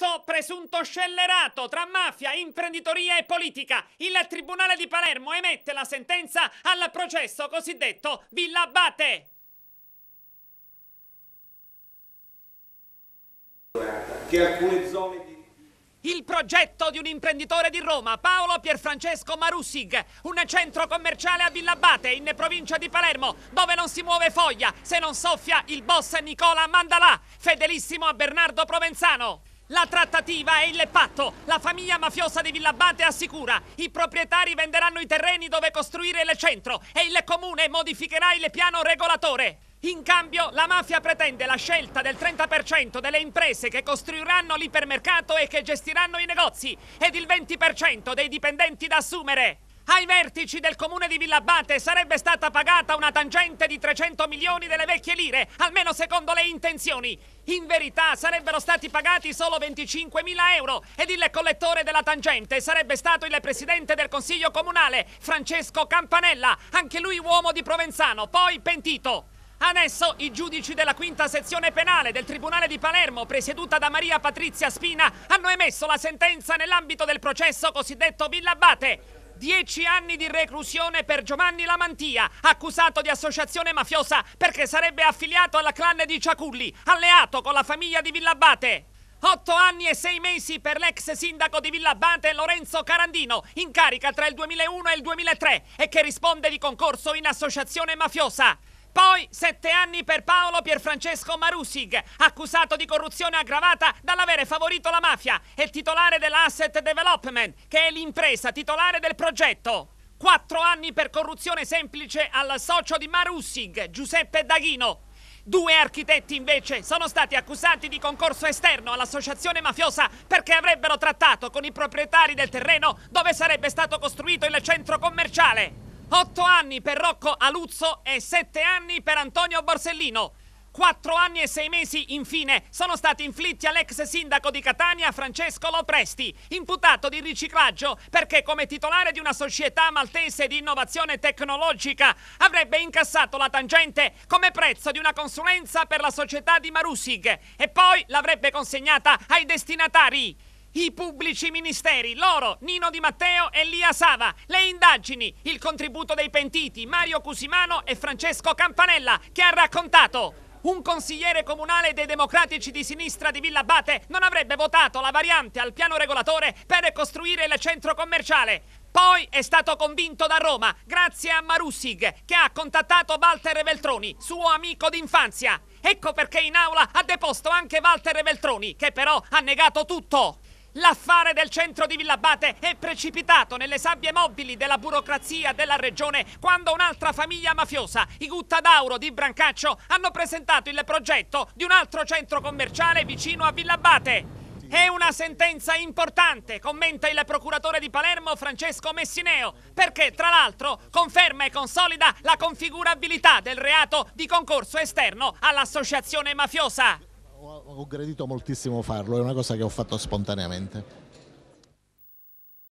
Atto presunto scellerato tra mafia, imprenditoria e politica. Il Tribunale di Palermo emette la sentenza al processo cosiddetto Villa Abate. il progetto di un imprenditore di Roma, Paolo Pierfrancesco Marussig, un centro commerciale a Villabate, in provincia di Palermo, dove non si muove foglia se non soffia il boss Nicola Mandalà, fedelissimo a Bernardo Provenzano. La trattativa è il patto. La famiglia mafiosa di Villabate assicura. I proprietari venderanno i terreni dove costruire il centro e il comune modificherà il piano regolatore. In cambio, la mafia pretende la scelta del 30% delle imprese che costruiranno l'ipermercato e che gestiranno i negozi ed il 20% dei dipendenti da assumere ai vertici del comune di Villabate sarebbe stata pagata una tangente di 300 milioni delle vecchie lire, almeno secondo le intenzioni. In verità sarebbero stati pagati solo 25 mila euro ed il collettore della tangente sarebbe stato il presidente del Consiglio Comunale, Francesco Campanella, anche lui uomo di Provenzano, poi pentito. Adesso i giudici della quinta sezione penale del Tribunale di Palermo, presieduta da Maria Patrizia Spina, hanno emesso la sentenza nell'ambito del processo cosiddetto Villabate. Dieci anni di reclusione per Giovanni Lamantia, accusato di associazione mafiosa perché sarebbe affiliato alla clan di Ciaculli, alleato con la famiglia di Villabate. Otto anni e sei mesi per l'ex sindaco di Villabate Lorenzo Carandino, in carica tra il 2001 e il 2003 e che risponde di concorso in associazione mafiosa. Poi sette anni per Paolo Pierfrancesco Marusig, accusato di corruzione aggravata dall'avere favorito la mafia e titolare dell'Asset Development, che è l'impresa titolare del progetto. Quattro anni per corruzione semplice al socio di Marusig, Giuseppe Daghino. Due architetti invece sono stati accusati di concorso esterno all'associazione mafiosa perché avrebbero trattato con i proprietari del terreno dove sarebbe stato costruito il centro commerciale. 8 anni per Rocco Aluzzo e 7 anni per Antonio Borsellino. 4 anni e 6 mesi, infine, sono stati inflitti all'ex sindaco di Catania Francesco Lopresti, imputato di riciclaggio perché come titolare di una società maltese di innovazione tecnologica avrebbe incassato la tangente come prezzo di una consulenza per la società di Marusig e poi l'avrebbe consegnata ai destinatari. I pubblici ministeri, loro, Nino Di Matteo e Lia Sava. Le indagini, il contributo dei pentiti Mario Cusimano e Francesco Campanella, che ha raccontato un consigliere comunale dei democratici di sinistra di Villa Abate non avrebbe votato la variante al piano regolatore per costruire il centro commerciale. Poi è stato convinto da Roma, grazie a Marussig, che ha contattato Walter Veltroni, suo amico d'infanzia. Ecco perché in aula ha deposto anche Walter Veltroni, che però ha negato tutto. L'affare del centro di Villabate è precipitato nelle sabbie mobili della burocrazia della regione quando un'altra famiglia mafiosa, i Guttadauro di Brancaccio, hanno presentato il progetto di un altro centro commerciale vicino a Villabate. È una sentenza importante, commenta il procuratore di Palermo Francesco Messineo, perché tra l'altro conferma e consolida la configurabilità del reato di concorso esterno all'associazione mafiosa ho gradito moltissimo farlo, è una cosa che ho fatto spontaneamente.